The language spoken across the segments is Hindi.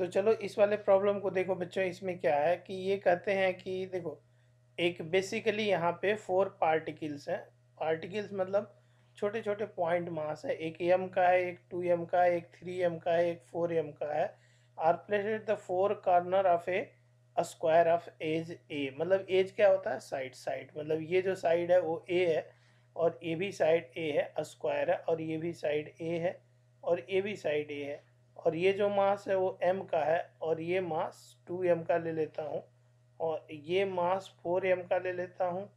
तो चलो इस वाले प्रॉब्लम को देखो बच्चों इसमें क्या है कि ये कहते हैं कि देखो एक बेसिकली यहाँ पे फोर पार्टिकल्स हैं पार्टिकल्स मतलब छोटे छोटे पॉइंट मास है एक एम का है एक टू एम का है एक थ्री एम का है एक फोर एम का है are placed the four corner of a square of edge a मतलब एज क्या होता है साइड साइड मतलब ये जो साइड है वो ए है और ए भी साइड ए है स्क्वायर है और ये भी साइड ए है और ये भी साइड ए है और ये जो मास है वो एम का है और ये मास टू एम का ले लेता हूँ और ये मास फोर एम का ले लेता हूँ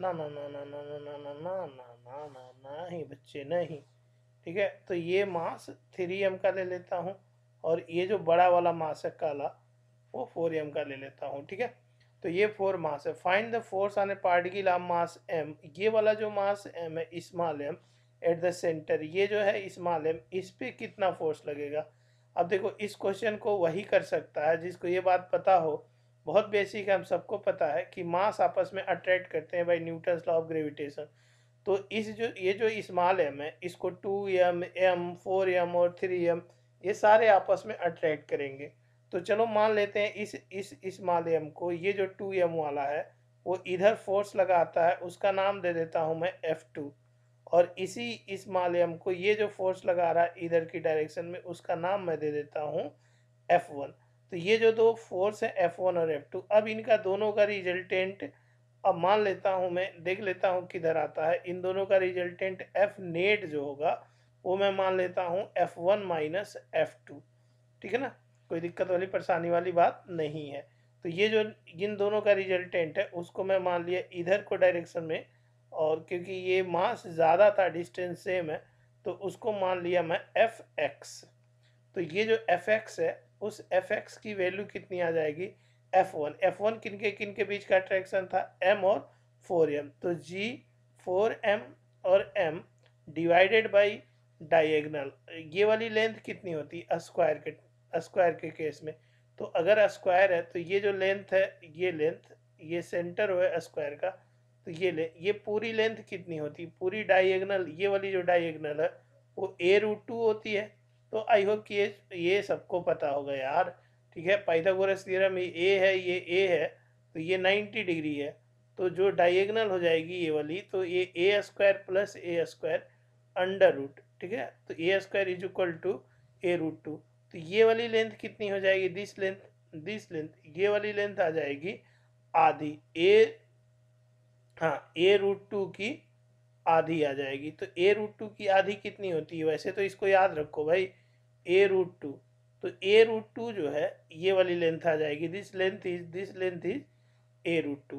ना ना ना ना ना ना ना ना ना ना ना ना ही बच्चे नहीं ठीक है तो ये मास थ्री एम का ले लेता हूँ और ये जो बड़ा वाला मास है काला वो फोर एम का ले लेता हूँ ठीक है तो ये फोर मास है find the force on a particle of mass m ये वाला जो मास एम है small m at the centre ये जो है स्मॉल एम इस पर कितना फोर्स लगेगा अब देखो इस क्वेश्चन को वही कर सकता है जिसको ये बात पता हो बहुत बेसिक है हम सबको पता है कि मास आपस में अट्रैक्ट करते हैं by Newton law of gravitation तो इस जो ये जो स्मॉल एम है इसको two m m four m और थ्री एम ये सारे आपस में अट्रैक्ट करेंगे तो चलो मान लेते हैं इस इस स्मॉल एम को ये जो टू एम वाला है वो इधर फोर्स लगाता है उसका नाम दे देता हूँ मैं एफ़ टू और इसी इस मालियम को ये जो फोर्स लगा रहा है इधर की डायरेक्शन में उसका नाम मैं दे देता हूँ एफ वन तो ये जो दो फोर्स है एफ वन और एफ टू अब इनका दोनों का रिजल्टेंट अब मान लेता हूँ मैं देख लेता हूँ किधर आता है इन दोनों का रिजल्टेंट एफ नेट जो होगा वो मैं मान लेता हूँ f one minus F two ठीक है ना कोई दिक्कत वाली परेशानी वाली बात नहीं है तो ये जो इन दोनों का रिजल्टेंट है उसको मैं मान लिया इधर को डायरेक्शन में और क्योंकि ये मास ज़्यादा था डिस्टेंस सेम है तो उसको मान लिया मैं एफ एक्स तो ये जो एफ एक्स है उस एफ एक्स की वैल्यू कितनी आ जाएगी एफ वन एफ वन किन के किन के बीच का अट्रैक्शन था एम और फोर एम तो जी फोर एम और एम डिवाइडेड बाई डायगनल ये वाली लेंथ कितनी होती है स्क्वायर के स्क्वायर के केस में तो अगर स्क्वायर है तो ये जो लेंथ है ये लेंथ ये सेंटर हो स्क्वायर का तो ये ले ये पूरी लेंथ कितनी होती पूरी डायगनल ये वाली जो डायगनल है वो ए रूट टू होती है तो आई होप कि ये ये सबको पता होगा यार ठीक है पाइथागोरस थ्योरम ए है ये ए है तो ये नाइन्टी डिग्री है तो जो डायगनल हो जाएगी ये वाली तो ये a square plus a square under root ठीक है तो a square is equal to a root two तो ये वाली लेंथ कितनी हो जाएगी दिस लेंथ दिस लेंथ ये वाली लेंथ आ जाएगी आधी ए हाँ ए रूट टू की आधी आ जाएगी तो ए रूट टू की आधी कितनी होती है वैसे तो इसको याद रखो भाई ए रूट टू तो ए रूट टू जो है ये वाली लेंथ आ जाएगी this length is this length is a root two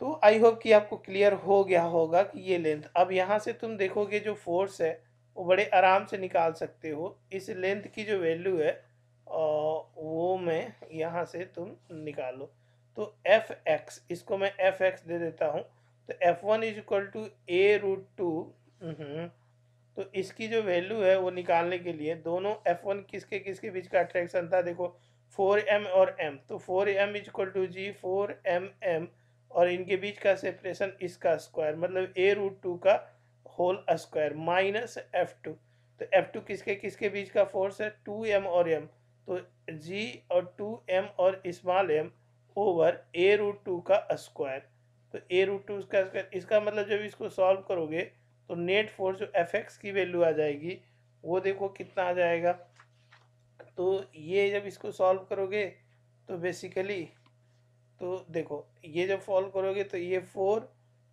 तो आई होप कि आपको क्लियर हो गया होगा कि ये लेंथ अब यहाँ से तुम देखोगे जो फोर्स है वो बड़े आराम से निकाल सकते हो इस लेंथ की जो वैल्यू है वो मैं यहाँ से तुम निकालो तो एफ एक्स इसको मैं एफ एक्स दे देता हूँ तो f one is equal to a root two तो इसकी जो वैल्यू है वो निकालने के लिए दोनों एफ वन किसके किसके बीच का अट्रैक्शन था देखो फोर एम और एम तो four m is equal to g four m m और इनके बीच का सेपरेशन इसका स्क्वायर मतलब ए रूट टू का whole square minus F two तो एफ टू किसके किसके बीच का फोर्स है टू एम और एम तो जी और टू एम और इस्माल एम ओवर ए रूट टू का स्क्वायर तो ए रूट टू का स्क्वायर इसका मतलब जब इसको सॉल्व करोगे तो नेट फोर्स जो एफ एक्स की वैल्यू आ जाएगी वो देखो कितना आ जाएगा तो ये जब इसको सॉल्व करोगे तो बेसिकली तो देखो ये जब सॉल्व करोगे तो ये फोर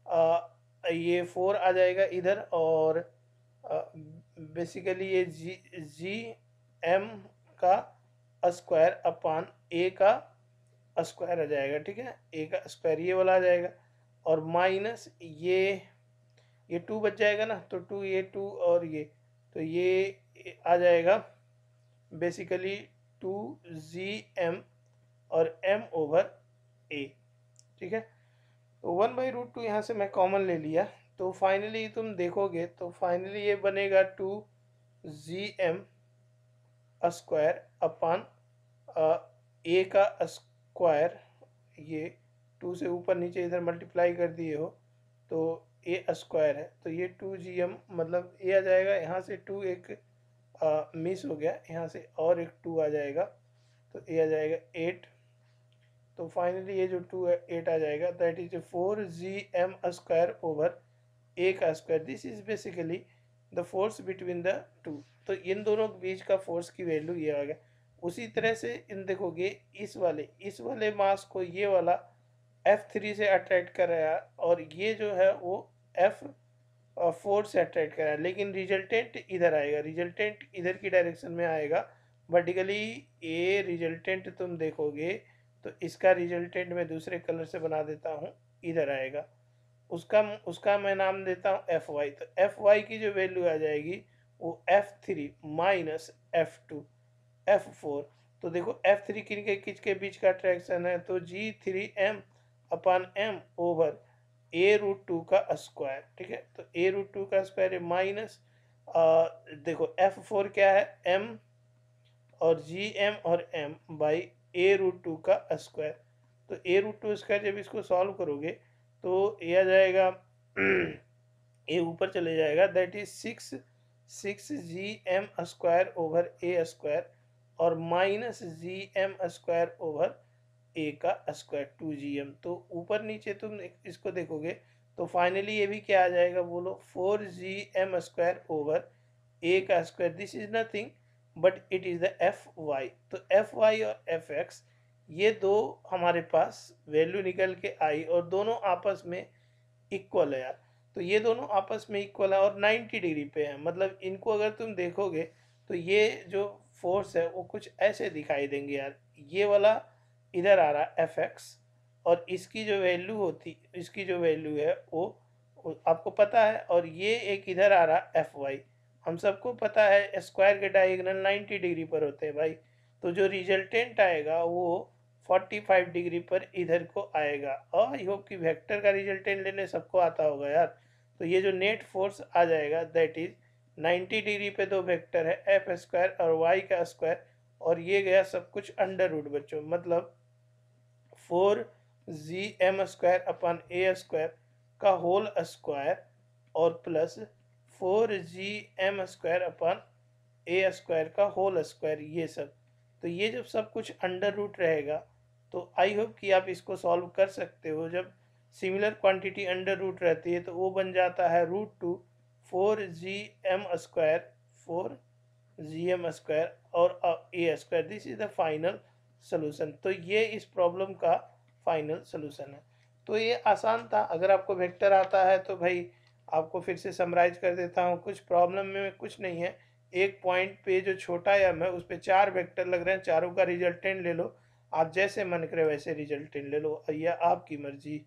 आ, ये फोर आ जाएगा इधर और आ, बेसिकली ये जी जी एम का स्क्वायर अपान ए का स्क्वायर आ जाएगा ठीक है ए का स्क्वायर ये वाला आ जाएगा और माइनस ये ये टू बच जाएगा ना तो टू ये टू और ये तो ये आ जाएगा बेसिकली टू जी एम और एम ओवर ए ठीक है तो वन बाई रूट टू यहाँ से मैं कॉमन ले लिया तो फाइनली तुम देखोगे तो फाइनली ये बनेगा two G M square upon A का स्क्वायर स्क्वायर ये टू से ऊपर नीचे इधर मल्टीप्लाई कर दिए हो तो ए स्क्वायर है तो ये टू जी एम मतलब ए आ जाएगा यहाँ से टू एक आ, मिस हो गया यहाँ से और एक टू आ जाएगा तो ए आ जाएगा एट तो फाइनली ये जो टू है एट आ जाएगा that is four G M square over A का square this is basically the force between the two तो इन दोनों के बीच का फोर्स की वैल्यू ये आ गया उसी तरह से इन देखोगे इस वाले इस वाले मास को ये वाला F3 से अट्रैक्ट कर रहा है और ये जो है वो F4 फोर uh, से अट्रैक्ट कर रहा है लेकिन रिजल्टेंट इधर आएगा रिजल्टेंट इधर की डायरेक्शन में आएगा वर्टिकली ये रिजल्टेंट तुम देखोगे तो इसका रिजल्टेंट मैं दूसरे कलर से बना देता हूँ इधर आएगा उसका उसका मैं नाम देता हूँ एफ वाई तो एफ वाई की जो वैल्यू आ जाएगी वो F three minus F two F four तो देखो एफ थ्री किन के किसके बीच का अट्रैक्शन है तो G three M upon M over ए रूट टू का स्क्वायर ठीक है तो ए रूट टू का स्क्वायर है माइनस देखो एफ फोर क्या है एम और जी एम और M by A root two का स्क्वायर तो ए रूट टू स्क्वायर जब इसको सॉल्व करोगे तो ए आ जाएगा ए ऊपर चले जाएगा that is six six G M square over A square और minus G M square over A का स्क्वायर टू जी एम तो ऊपर नीचे तुम इसको देखोगे तो फाइनली ये भी क्या आ जाएगा बोलो four G M square over A का square this is nothing but it is the F Y तो एफ वाई और एफ एक्स ये दो हमारे पास वैल्यू निकल के आई और दोनों आपस में इक्वल है यार तो ये दोनों आपस में इक्वल है और 90 डिग्री पे है मतलब इनको अगर तुम देखोगे तो ये जो फोर्स है वो कुछ ऐसे दिखाई देंगे यार ये वाला इधर आ रहा है एफ एक्स और इसकी जो वैल्यू होती इसकी जो वैल्यू है वो आपको पता है और ये एक इधर आ रहा एफ वाई हम सबको पता है स्क्वायर के डायगनल नाइन्टी डिग्री पर होते हैं भाई तो जो रिजल्टेंट आएगा वो फोर्टी फाइव डिग्री पर इधर को आएगा और आई होप कि वेक्टर का रिजल्टेंट लेने सबको आता होगा यार तो ये जो नेट फोर्स आ जाएगा दैट इज़ 90 डिग्री पे दो वेक्टर है एफ स्क्वायर और वाई का स्क्वायर और ये गया सब कुछ अंडर रूट बच्चों मतलब four G M square upon A square का होल स्क्वायर और plus four G M square upon A square का होल स्क्वायर ये सब तो ये जब सब कुछ अंडर रूट रहेगा तो आई होप कि आप इसको सॉल्व कर सकते हो जब सिमिलर क्वांटिटी अंडर रूट रहती है तो वो बन जाता है root two four G M square four G M square और A square this is the final solution तो ये इस प्रॉब्लम का फाइनल सोलूशन है तो ये आसान था अगर आपको वेक्टर आता है तो भाई आपको फिर से समराइज कर देता हूँ कुछ प्रॉब्लम में कुछ नहीं है एक पॉइंट पे जो छोटा एम है उस पर चार वेक्टर लग रहे हैं चारों का रिजल्टेंट ले लो आप जैसे मन करे वैसे रिजल्टेंट ले लो यह आपकी मर्जी